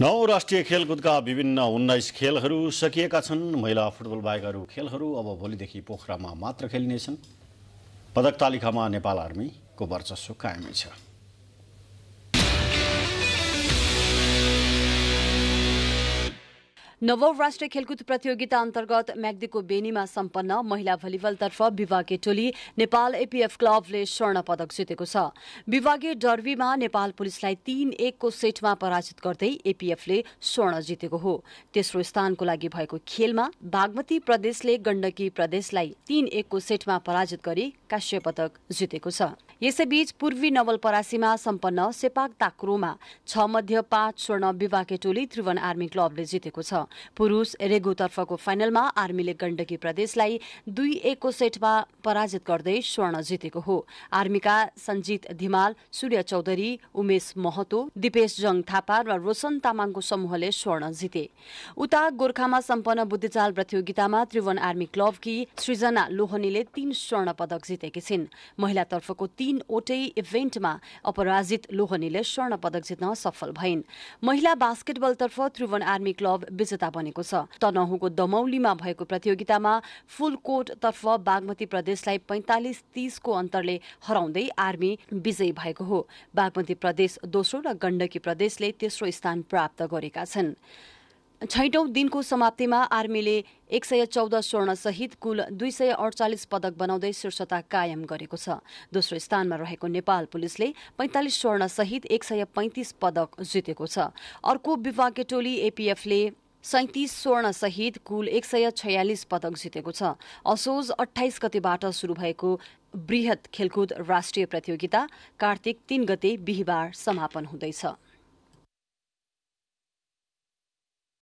नौ राष्ट्रिय खेलकुदका विभिन्न उन्नाइस खेलहरू सकिएका छन् महिला फुटबल बाहेक अरू खेलहरू अब भोलिदेखि पोखरामा मात्र खेलिनेछन् पदक तालिकामा नेपाल आर्मीको वर्चस्व कायमै छ नवौं राष्ट्रिय खेलकुद प्रतियोगिता अन्तर्गत म्याग्दीको बेनीमा सम्पन्न महिला भलिबलतर्फ विभागीय टोली नेपाल एपीएफ क्लबले स्वर्ण पदक जितेको छ विभागीय डर्बीमा नेपाल पुलिसलाई तीन एकको सेटमा पराजित गर्दै एपीएफले स्वर्ण जितेको हो तेस्रो स्थानको लागि भएको खेलमा बागमती प्रदेशले गण्डकी प्रदेशलाई तीन एकको सेटमा पराजित गरी काश्य पदक जितेको छ यसैबीच पूर्वी नवलपरासीमा सम्पन्न सेपाक ताक्रोमा छ मध्य पाँच स्वर्ण विभागे टोली त्रिभुवन आर्मी क्लबले जितेको छ पुरुष रेगुतर्फको फाइनलमा आर्मीले गण्डकी प्रदेशलाई दुई एकको सेटमा पराजित गर्दै स्वर्ण जितेको हो आर्मीका सञ्जित धिमाल सूर्य चौधरी उमेश महतो दिपेश जङ थापा र रोशन तामाङको समूहले स्वर्ण जिते उता गोर्खामा सम्पन्न बुद्धिचाल प्रतियोगितामा त्रिभुवन आर्मी क्लबकी सृजना लोहनीले तीन स्वर्ण पदक जिते जितेकी छिन् महिलातर्फको तीनवटै इभेन्टमा अपराजित लोहनीले स्वर्ण पदक जित्न सफल भइन् महिला बास्केटबलतर्फ त्रिभुवन आर्मी क्लब विजेता बनेको छ तनहुको दमौलीमा भएको प्रतियोगितामा फुल बागमती प्रदेशलाई पैंतालिस तीसको अन्तरले हराउँदै आर्मी विजयी भएको हो बागमती प्रदेश दोस्रो र गण्डकी प्रदेशले तेस्रो स्थान प्राप्त गरेका छन् छैटौँ दिनको समाप्तिमा आर्मीले एक सय चौध स्वर्णसहित कुल दुई सय अडचालिस पदक बनाउँदै शीर्षता कायम गरेको छ दोस्रो स्थानमा रहेको नेपाल पुलिसले पैंतालिस स्वर्णसहित एक सय पैंतिस पदक जितेको छ अर्को विभागीय टोली एपीएफले सैतिस स्वर्णसहित कुल एक सय छयालिस पदक जितेको छ असोज अठाइस गतेबाट सुरु भएको वृहत खेलकुद राष्ट्रिय प्रतियोगिता कार्तिक तीन गते बिहिबार समापन हुँदैछ